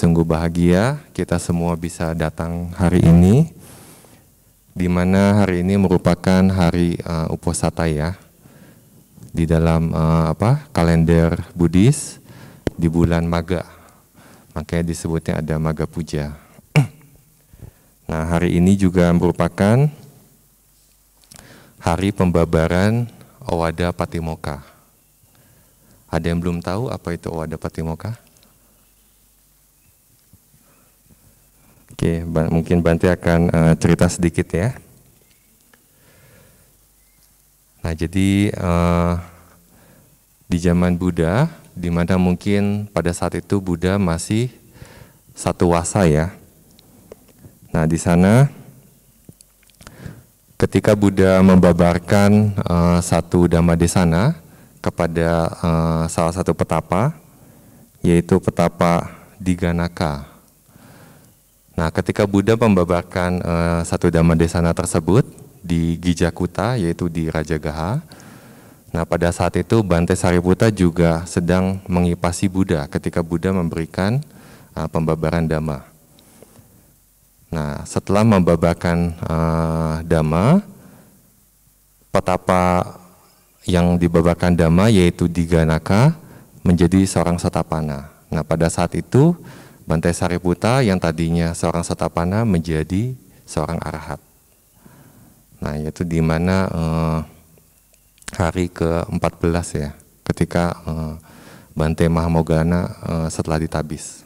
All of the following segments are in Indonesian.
Sungguh bahagia kita semua bisa datang hari ini, di mana hari ini merupakan hari uh, eh, Uposatha ya, di dalam uh, apa kalender Buddhis di bulan Maga, makanya disebutnya ada Maga Puja. nah hari ini juga merupakan hari pembabaran Owada Patimoka. Ada yang belum tahu apa itu Owada Patimoka? Oke, mungkin Banti akan uh, cerita sedikit ya. Nah, jadi uh, di zaman Buddha, di mana mungkin pada saat itu Buddha masih satu wasa ya. Nah, di sana ketika Buddha membabarkan uh, satu dhamma sana kepada uh, salah satu petapa, yaitu petapa Diganaka. Nah, ketika Buddha membabarkan uh, satu dhamma desana tersebut di Gijakuta, yaitu di Raja Gaha, nah pada saat itu Bante Sariputa juga sedang mengipasi Buddha ketika Buddha memberikan uh, pembabaran dhamma. Nah, setelah membabarkan uh, dhamma, petapa yang dibabarkan dhamma yaitu Diganaka menjadi seorang setapana. Nah, pada saat itu Bantai Sariputa yang tadinya seorang satapana menjadi seorang arahat. Nah, yaitu di mana eh, hari ke-14 ya, ketika eh, Bante Mahamogana eh, setelah ditabis.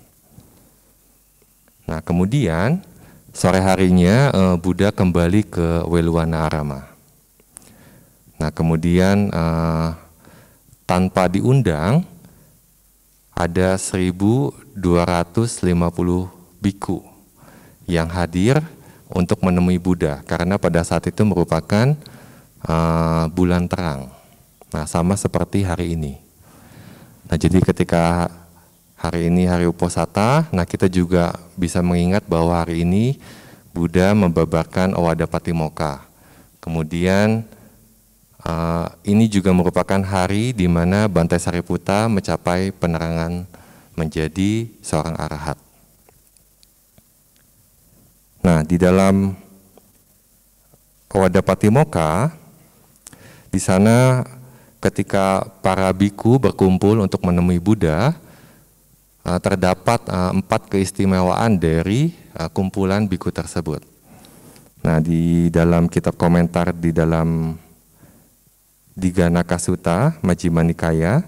Nah, kemudian sore harinya eh, Buddha kembali ke Weluwana Arama. Nah, kemudian eh, tanpa diundang ada 250 biku yang hadir untuk menemui Buddha karena pada saat itu merupakan uh, bulan terang. Nah, sama seperti hari ini. Nah, jadi ketika hari ini hari Uposata, nah kita juga bisa mengingat bahwa hari ini Buddha membabarkan Owada Moka. Kemudian uh, ini juga merupakan hari di mana Bantai Sariputa mencapai penerangan menjadi seorang arahat. Nah, di dalam wadah Patimoka, di sana ketika para biku berkumpul untuk menemui Buddha, eh, terdapat eh, empat keistimewaan dari eh, kumpulan biku tersebut. Nah, di dalam kitab komentar di dalam Diganaka Suta, Majjhima Nikaya,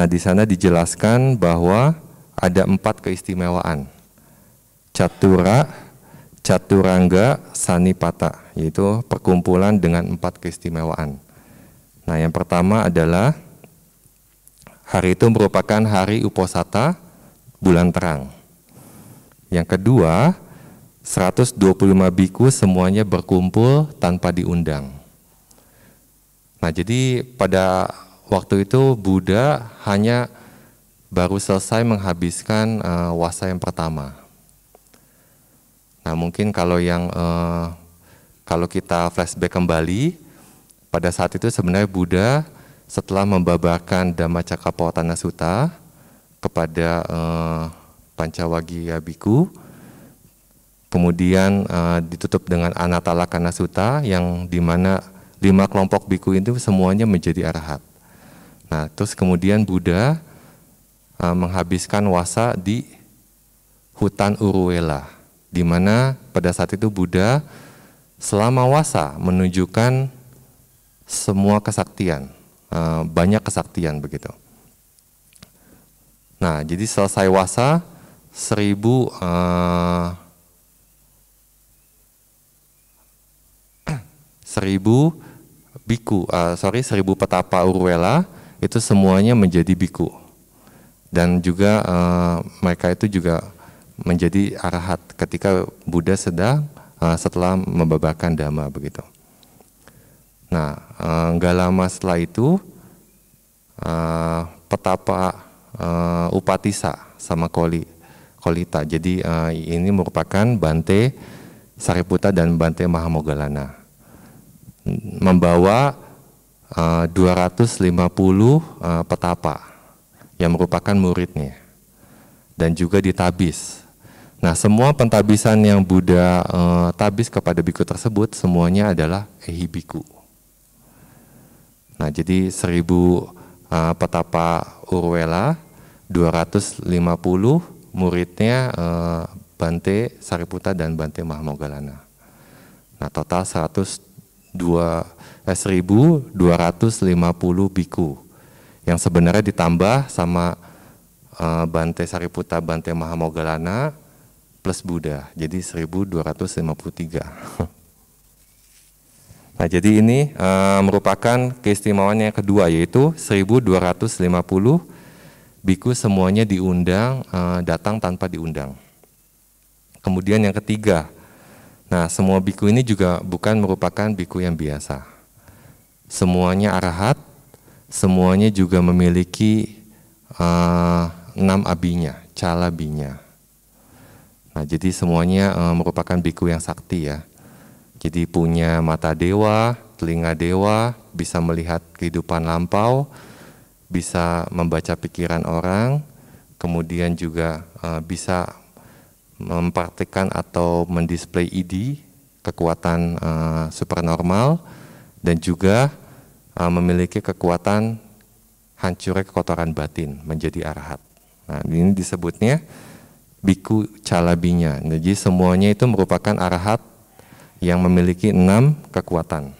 Nah, di sana dijelaskan bahwa ada empat keistimewaan. Catura, Caturangga, Sanipata, yaitu perkumpulan dengan empat keistimewaan. Nah, yang pertama adalah hari itu merupakan hari Uposata, bulan terang. Yang kedua, 125 biku semuanya berkumpul tanpa diundang. Nah, jadi pada waktu itu Buddha hanya baru selesai menghabiskan uh, eh, wasa yang pertama. Nah mungkin kalau yang uh, kalau kita flashback kembali pada saat itu sebenarnya Buddha setelah membabarkan Dhammacakkappavattana Sutta kepada uh, eh, Biku, kemudian uh, ditutup dengan Anatalakana Sutta yang dimana lima kelompok biku itu semuanya menjadi arahat. Nah, terus kemudian Buddha uh, menghabiskan wasa di hutan Uruwela, di mana pada saat itu Buddha selama wasa menunjukkan semua kesaktian, uh, banyak kesaktian begitu. Nah, jadi selesai wasa seribu uh, seribu biku, uh, sorry seribu petapa Uruwela itu semuanya menjadi biku dan juga uh, mereka itu juga menjadi arahat ketika Buddha sedang uh, setelah membabakan dhamma begitu. Nah, eh, nggak uh, lama setelah itu uh, petapa uh, Upatisa sama Koli Kolita. Jadi uh, ini merupakan Bante Sariputa dan Bante Mahamogalana membawa 250 eh, uh, eh, petapa yang merupakan muridnya dan juga ditabis. Nah, semua pentabisan yang Buddha uh, tabis kepada biku tersebut semuanya adalah ehibiku. Nah, jadi 1000 uh, petapa Urwela, 250 muridnya uh, Bante Sariputa dan Bante Mahamogalana. Nah, total 102 1250 biku yang sebenarnya ditambah sama uh, Bante Sariputa Bante Mahamogalana plus Buddha jadi 1253 nah jadi ini uh, merupakan keistimewaannya yang kedua yaitu 1250 biku semuanya diundang uh, datang tanpa diundang kemudian yang ketiga Nah, semua biku ini juga bukan merupakan biku yang biasa semuanya arahat, semuanya juga memiliki uh, enam abinya, cala binya. Nah, jadi semuanya uh, merupakan biku yang sakti ya. Jadi punya mata dewa, telinga dewa, bisa melihat kehidupan lampau, bisa membaca pikiran orang, kemudian juga uh, bisa mempraktikkan atau mendisplay ID, kekuatan uh, supernormal, dan juga uh, memiliki kekuatan hancurnya kekotoran batin menjadi arahat. Nah, ini disebutnya biku calabinya. Jadi semuanya itu merupakan arahat yang memiliki enam kekuatan.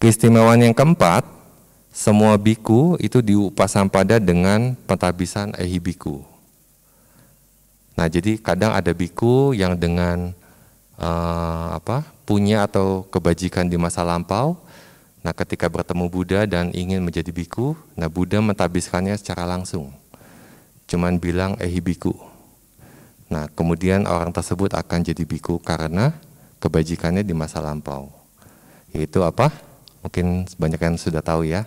Keistimewaan yang keempat, semua biku itu pada dengan pentabisan ehibiku. Nah, jadi kadang ada biku yang dengan uh, apa punya atau kebajikan di masa lampau. Nah, ketika bertemu Buddha dan ingin menjadi biku, nah Buddha mentabiskannya secara langsung. Cuman bilang ehi eh, biku. Nah, kemudian orang tersebut akan jadi biku karena kebajikannya di masa lampau. Itu apa? Mungkin banyak yang sudah tahu ya.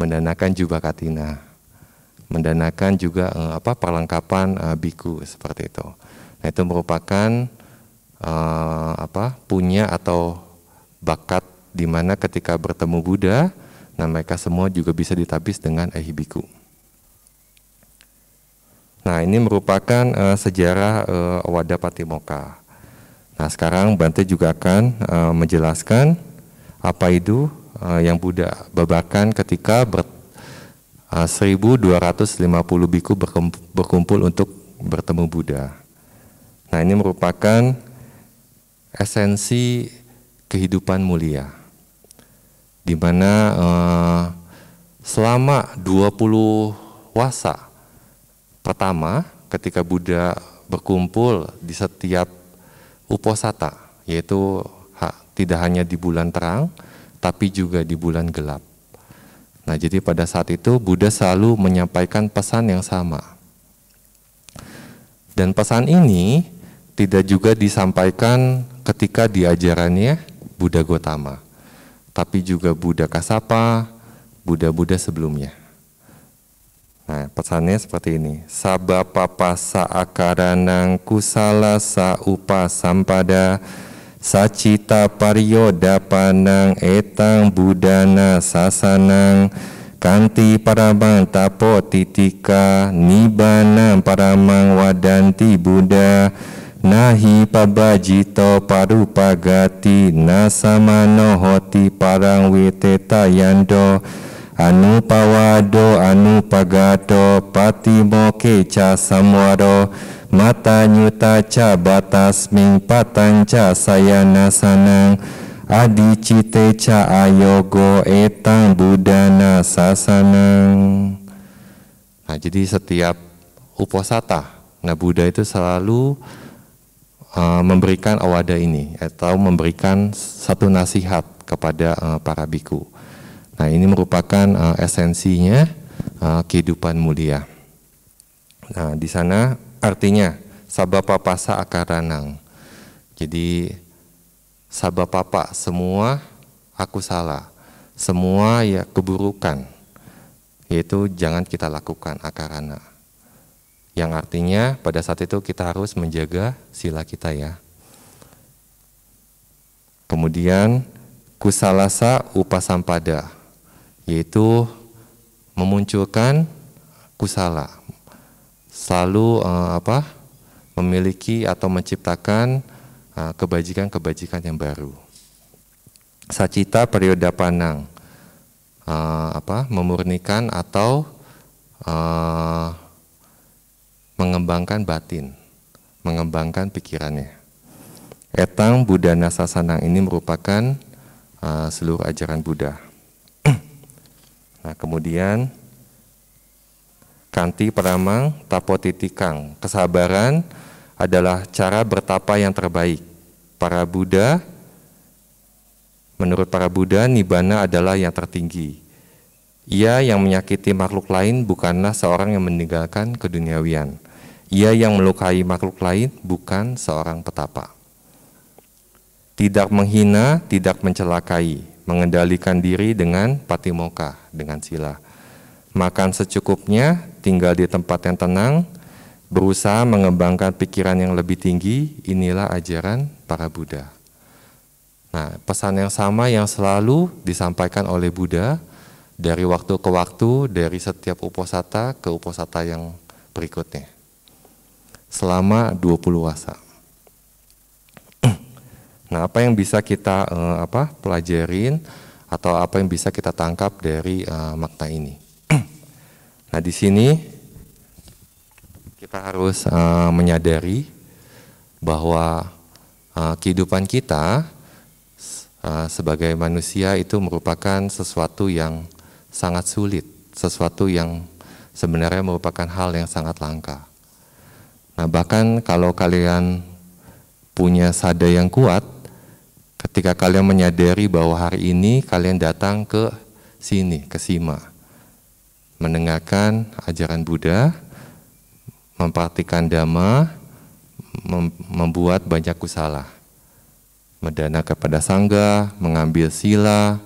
Mendanakan jubah katina. Mendanakan juga eh, apa perlengkapan biku seperti itu. Nah, itu merupakan uh, apa punya atau bakat di mana ketika bertemu Buddha, nah mereka semua juga bisa ditabis dengan ehibiku. Nah ini merupakan uh, sejarah uh, eh, wadah Patimoka. Nah sekarang Bante juga akan uh, menjelaskan apa itu uh, yang Buddha babakan ketika ber, uh, 1250 biku berkumpul untuk bertemu Buddha. Nah ini merupakan esensi kehidupan mulia. Di mana eh, selama 20 wasa pertama ketika Buddha berkumpul di setiap uposata, yaitu ha, tidak hanya di bulan terang, tapi juga di bulan gelap. Nah, jadi pada saat itu Buddha selalu menyampaikan pesan yang sama. Dan pesan ini tidak juga disampaikan ketika diajarannya Buddha Gotama, tapi juga Buddha Kasapa, Buddha-Buddha sebelumnya. Nah, pesannya seperti ini. Sabapapasa akaranang kusala sa upa sampada sacita pariyoda panang etang budana sasanang kanti parabang tapo titika nibana paramang wadanti buddha nahi pabajito pagati nasama nohoti parang witeta yando anu anupagato patimoke ca samwado mata nyuta ca ming patang ca sayana sanang cite ca ayogo etang budana sasanang nah jadi setiap uposata nah Buddha itu selalu Eh, memberikan awada ini atau memberikan satu nasihat kepada uh, para biku. Nah ini merupakan uh, esensinya uh, kehidupan mulia. Nah di sana artinya sabapa akar akaranang. Jadi papa semua aku salah, semua ya keburukan yaitu jangan kita lakukan akarana. Yang artinya pada saat itu kita harus menjaga sila kita ya. Kemudian kusalasa upasampada yaitu memunculkan kusala selalu uh, apa memiliki atau menciptakan eh, kebajikan-kebajikan uh, yang baru. Sacita periode panang uh, apa memurnikan atau uh, mengembangkan batin, mengembangkan pikirannya. Etang Buddha Nasasanang ini merupakan uh, seluruh ajaran Buddha. nah, kemudian Kanti Pramang Tapotitikang, kesabaran adalah cara bertapa yang terbaik. Para Buddha, menurut para Buddha, Nibbana adalah yang tertinggi. Ia yang menyakiti makhluk lain bukanlah seorang yang meninggalkan keduniawian. Ia yang melukai makhluk lain bukan seorang petapa. Tidak menghina, tidak mencelakai, mengendalikan diri dengan patimoka, dengan sila. Makan secukupnya, tinggal di tempat yang tenang, berusaha mengembangkan pikiran yang lebih tinggi, inilah ajaran para Buddha. Nah, pesan yang sama yang selalu disampaikan oleh Buddha, dari waktu ke waktu dari setiap uposata ke uposata yang berikutnya selama 20 wasa. Nah, apa yang bisa kita eh, apa pelajarin atau apa yang bisa kita tangkap dari eh, makna ini? nah, di sini kita harus eh, menyadari bahwa eh, kehidupan kita eh, sebagai manusia itu merupakan sesuatu yang sangat sulit, sesuatu yang sebenarnya merupakan hal yang sangat langka. Nah, bahkan kalau kalian punya sada yang kuat, ketika kalian menyadari bahwa hari ini kalian datang ke sini, ke Sima, mendengarkan ajaran Buddha, mempraktikkan dhamma, mem membuat banyak kusala, medana kepada sangga, mengambil sila,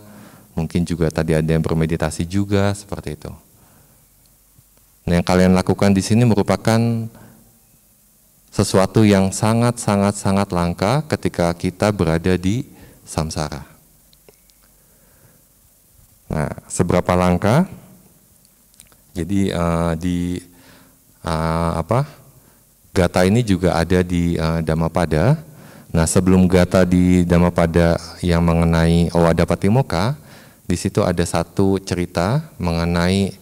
Mungkin juga tadi ada yang bermeditasi juga seperti itu. Nah, yang kalian lakukan di sini merupakan sesuatu yang sangat-sangat-sangat langka ketika kita berada di samsara. Nah, seberapa langka? Jadi uh, di uh, apa? Gata ini juga ada di uh, Dhammapada. Nah, sebelum gata di Dhammapada yang mengenai Dapatimoka, di situ ada satu cerita mengenai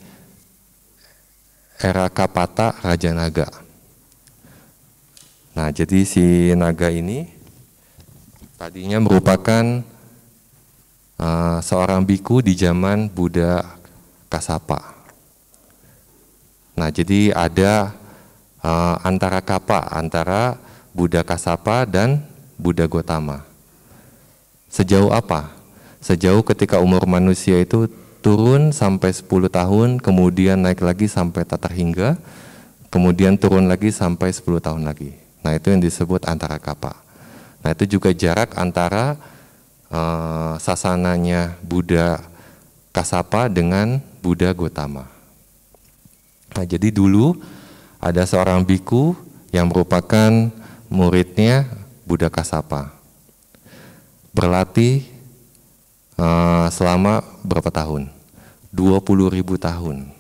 era Kapata Raja Naga. Nah, jadi si naga ini tadinya merupakan uh, seorang biku di zaman Buddha Kasapa. Nah, jadi ada uh, antara kapa antara Buddha Kasapa dan Buddha Gotama. Sejauh apa sejauh ketika umur manusia itu turun sampai 10 tahun, kemudian naik lagi sampai tak terhingga, kemudian turun lagi sampai 10 tahun lagi. Nah itu yang disebut antara kapa. Nah itu juga jarak antara uh, sasananya Buddha Kasapa dengan Buddha Gotama. Nah jadi dulu ada seorang biku yang merupakan muridnya Buddha Kasapa. Berlatih uh, selama berapa tahun? 20 ribu tahun.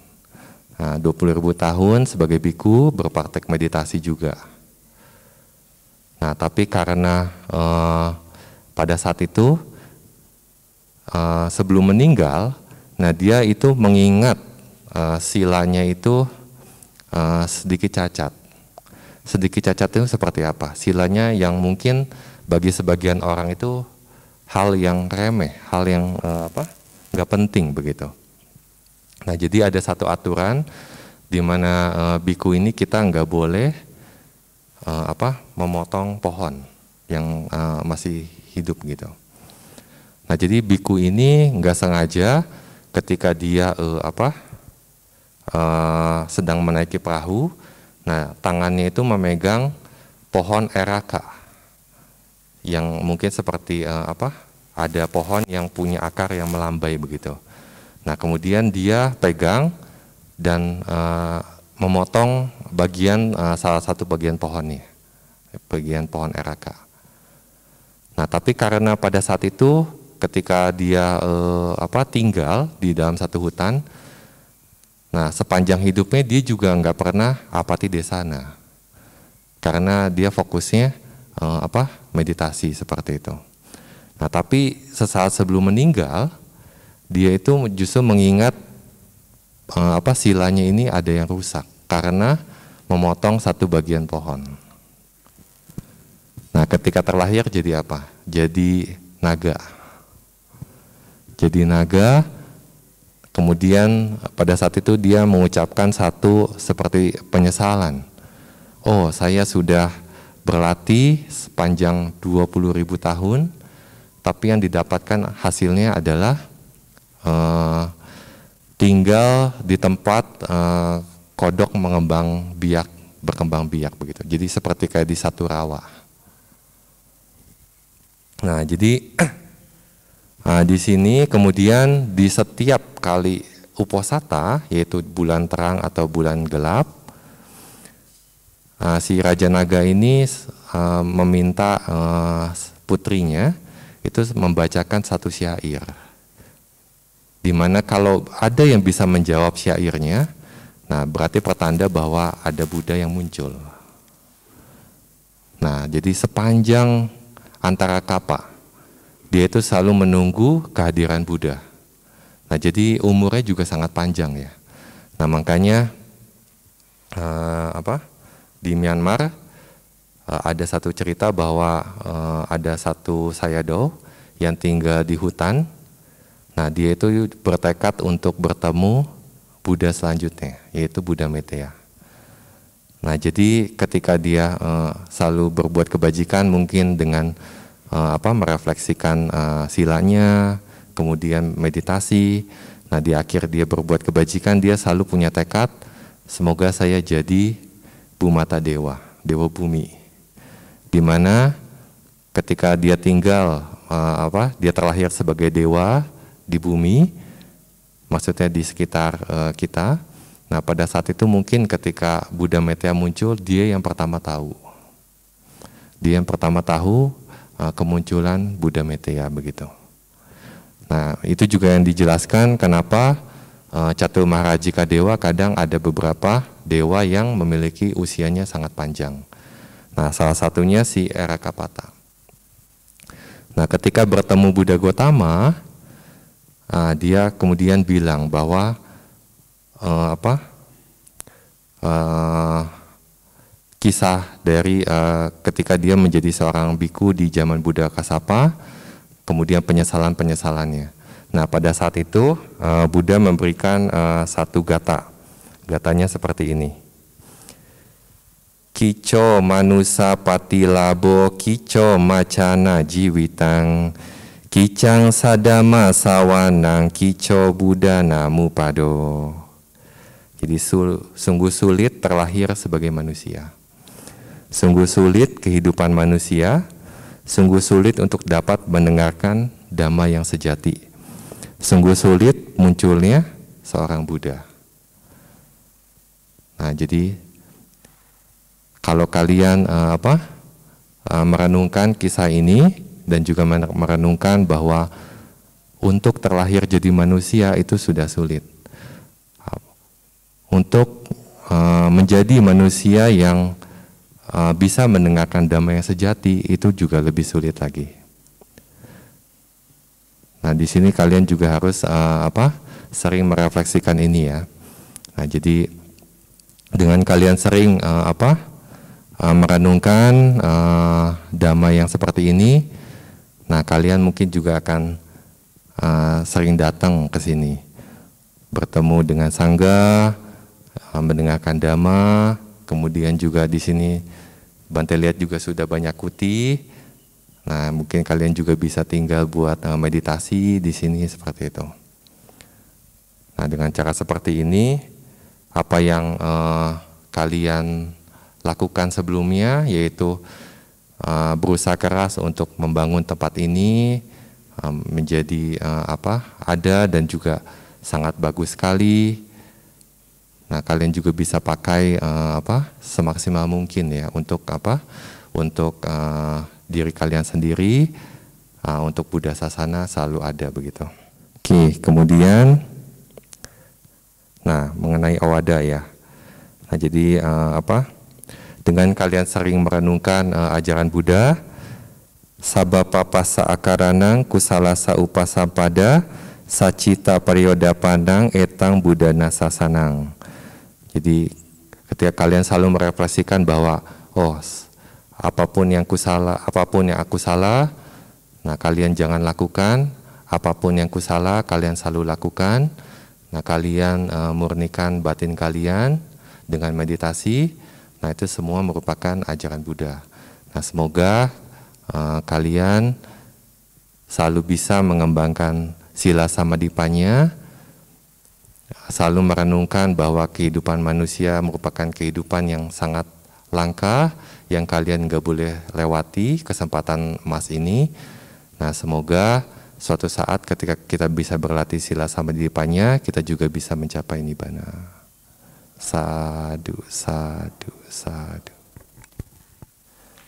Nah, 20 ribu tahun sebagai biku berpraktek meditasi juga. Nah, tapi karena uh, pada saat itu uh, sebelum meninggal, nah dia itu mengingat uh, silanya itu uh, sedikit cacat. Sedikit cacat itu seperti apa? Silanya yang mungkin bagi sebagian orang itu hal yang remeh, hal yang uh, apa nggak penting begitu. Nah jadi ada satu aturan di mana uh, biku ini kita nggak boleh uh, apa memotong pohon yang uh, masih hidup gitu. Nah jadi biku ini nggak sengaja ketika dia uh, apa uh, sedang menaiki perahu, nah tangannya itu memegang pohon eraka yang mungkin seperti uh, apa ada pohon yang punya akar yang melambai begitu. Nah kemudian dia pegang dan uh, memotong bagian uh, salah satu bagian pohonnya, bagian pohon eraka. Nah tapi karena pada saat itu ketika dia uh, apa tinggal di dalam satu hutan, nah sepanjang hidupnya dia juga nggak pernah apati di sana, karena dia fokusnya uh, apa meditasi seperti itu. Nah, tapi sesaat sebelum meninggal, dia itu justru mengingat eh, apa silanya ini ada yang rusak karena memotong satu bagian pohon. Nah, ketika terlahir jadi apa? Jadi naga. Jadi naga, kemudian pada saat itu dia mengucapkan satu seperti penyesalan. Oh, saya sudah berlatih sepanjang ribu tahun, tapi yang didapatkan hasilnya adalah uh, tinggal di tempat uh, kodok mengembang biak, berkembang biak begitu. Jadi seperti kayak di satu rawa. Nah, jadi nah, di sini kemudian di setiap kali uposata, yaitu bulan terang atau bulan gelap, uh, si Raja Naga ini uh, meminta uh, putrinya itu membacakan satu syair. Dimana kalau ada yang bisa menjawab syairnya, nah berarti pertanda bahwa ada Buddha yang muncul. Nah, jadi sepanjang antara kapa, dia itu selalu menunggu kehadiran Buddha. Nah, jadi umurnya juga sangat panjang ya. Nah, makanya uh, apa? di Myanmar eh, ada satu cerita bahwa eh, ada satu sayado yang tinggal di hutan. Nah, dia itu bertekad untuk bertemu Buddha selanjutnya, yaitu Buddha Metea. Nah, jadi ketika dia eh, selalu berbuat kebajikan mungkin dengan apa merefleksikan silanya, kemudian meditasi. Nah, di akhir dia berbuat kebajikan, dia selalu punya tekad semoga saya jadi Bumata Dewa, Dewa Bumi. Di mana ketika dia tinggal uh, apa? Dia terlahir sebagai dewa di bumi, maksudnya di sekitar uh, kita. Nah, pada saat itu mungkin ketika Buddha Metta muncul, dia yang pertama tahu. Dia yang pertama tahu uh, kemunculan Buddha Metta begitu. Nah, itu juga yang dijelaskan kenapa Eh, Catur Maharajika Dewa kadang ada beberapa dewa yang memiliki usianya sangat panjang. Nah, salah satunya si Era Kapata. Nah, ketika bertemu Buddha Gotama, uh, eh, dia kemudian bilang bahwa uh, apa uh, kisah dari uh, ketika dia menjadi seorang biku di zaman Buddha Kasapa, kemudian penyesalan penyesalannya. Nah, pada saat itu eh, Buddha memberikan eh, satu gata. Gatanya seperti ini. Kico manusa labo kico macana jiwitang kicang sadama sawanang kico buddha namu pado. Jadi sul, sungguh sulit terlahir sebagai manusia. Sungguh sulit kehidupan manusia, sungguh sulit untuk dapat mendengarkan dhamma yang sejati sungguh sulit munculnya seorang Buddha. Nah, jadi kalau kalian uh, apa uh, merenungkan kisah ini dan juga merenungkan bahwa untuk terlahir jadi manusia itu sudah sulit. Untuk uh, menjadi manusia yang uh, bisa mendengarkan damai yang sejati itu juga lebih sulit lagi. Nah, di sini kalian juga harus uh, apa? sering merefleksikan ini ya. Nah, jadi dengan kalian sering uh, apa? Uh, merenungkan uh, damai yang seperti ini, nah kalian mungkin juga akan uh, sering datang ke sini, bertemu dengan sangga, uh, mendengarkan damai kemudian juga di sini bantai lihat juga sudah banyak kuti, Nah, mungkin kalian juga bisa tinggal buat uh, meditasi di sini seperti itu. Nah, dengan cara seperti ini, apa yang uh, kalian lakukan sebelumnya yaitu uh, berusaha keras untuk membangun tempat ini um, menjadi uh, apa ada dan juga sangat bagus sekali. Nah, kalian juga bisa pakai uh, apa semaksimal mungkin ya untuk apa untuk uh, diri kalian sendiri uh, untuk Buddha Sasana selalu ada begitu. Oke, okay, kemudian nah mengenai awada ya. Nah, jadi uh, apa? Dengan kalian sering merenungkan uh, ajaran Buddha, papa akaranang kusalasa saupasampada sacita perioda pandang etang buddha nasasanang. Jadi ketika kalian selalu merefleksikan bahwa oh apapun yang salah, apapun yang aku salah, nah kalian jangan lakukan, apapun yang salah, kalian selalu lakukan. Nah, kalian e, murnikan batin kalian dengan meditasi. Nah, itu semua merupakan ajaran Buddha. Nah, semoga e, kalian selalu bisa mengembangkan sila sama dipanya, selalu merenungkan bahwa kehidupan manusia merupakan kehidupan yang sangat langka, yang kalian gak boleh lewati kesempatan emas ini. Nah semoga suatu saat ketika kita bisa berlatih sila sama di depannya, kita juga bisa mencapai nibana. Sadu, sadu, sadu.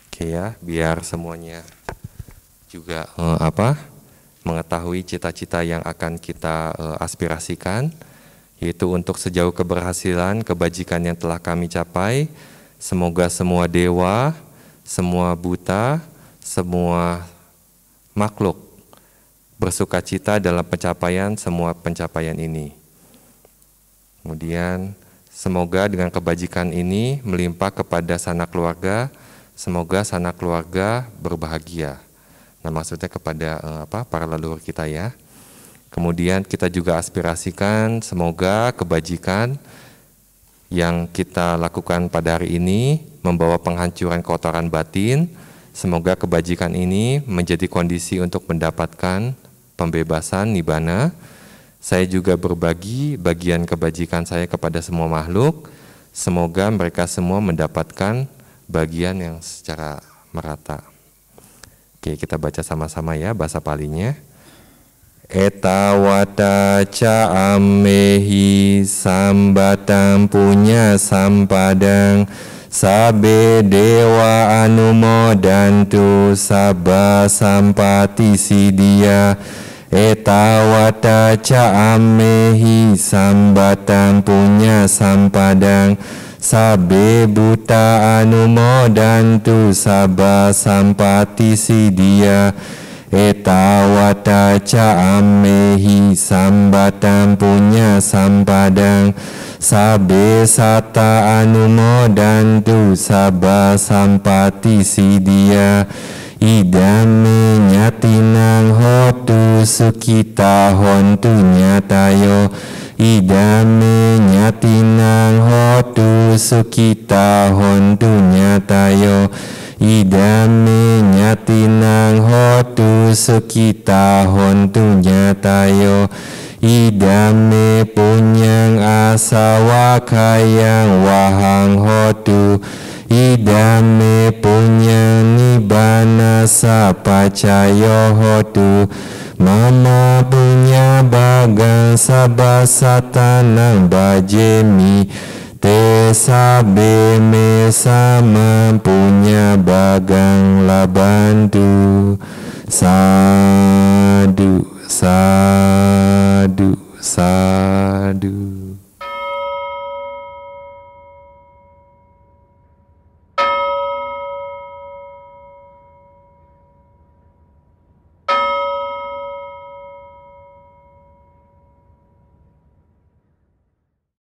Oke ya, biar semuanya juga eh, apa mengetahui cita-cita yang akan kita eh, aspirasikan, yaitu untuk sejauh keberhasilan kebajikan yang telah kami capai, Semoga semua dewa, semua buta, semua makhluk bersuka cita dalam pencapaian semua pencapaian ini. Kemudian, semoga dengan kebajikan ini melimpah kepada sanak keluarga, semoga sanak keluarga berbahagia. Nah, maksudnya kepada eh, apa para leluhur kita ya. Kemudian kita juga aspirasikan semoga kebajikan yang kita lakukan pada hari ini membawa penghancuran kotoran batin. Semoga kebajikan ini menjadi kondisi untuk mendapatkan pembebasan nibana. Saya juga berbagi bagian kebajikan saya kepada semua makhluk. Semoga mereka semua mendapatkan bagian yang secara merata. Oke, kita baca sama-sama ya bahasa palinya. Etawata ca amehi sambatam punya sampadang Sabe dewa anumodantu sabba sampati sidia Etawata ca amehi sambatam punya sampadang Sabe buta anumodantu sabba sampati sidia etawata ca amehi sambatan punya sampadang sabe sata anumodantu sabah sampati sidia idame nyatinang hotu sukita hontu nyatayo idame nyatinang hotu sukita hontu nyatayo idame nyatinang hotu sekita hontu nyatayo idame punyang asawa kayang wahang hotu idame punyang nibana sapacayo hotu Mama punya bagang sabasa tanang bajemi Desa mesa mempunya bagang labandu Sadu, sadu, sadu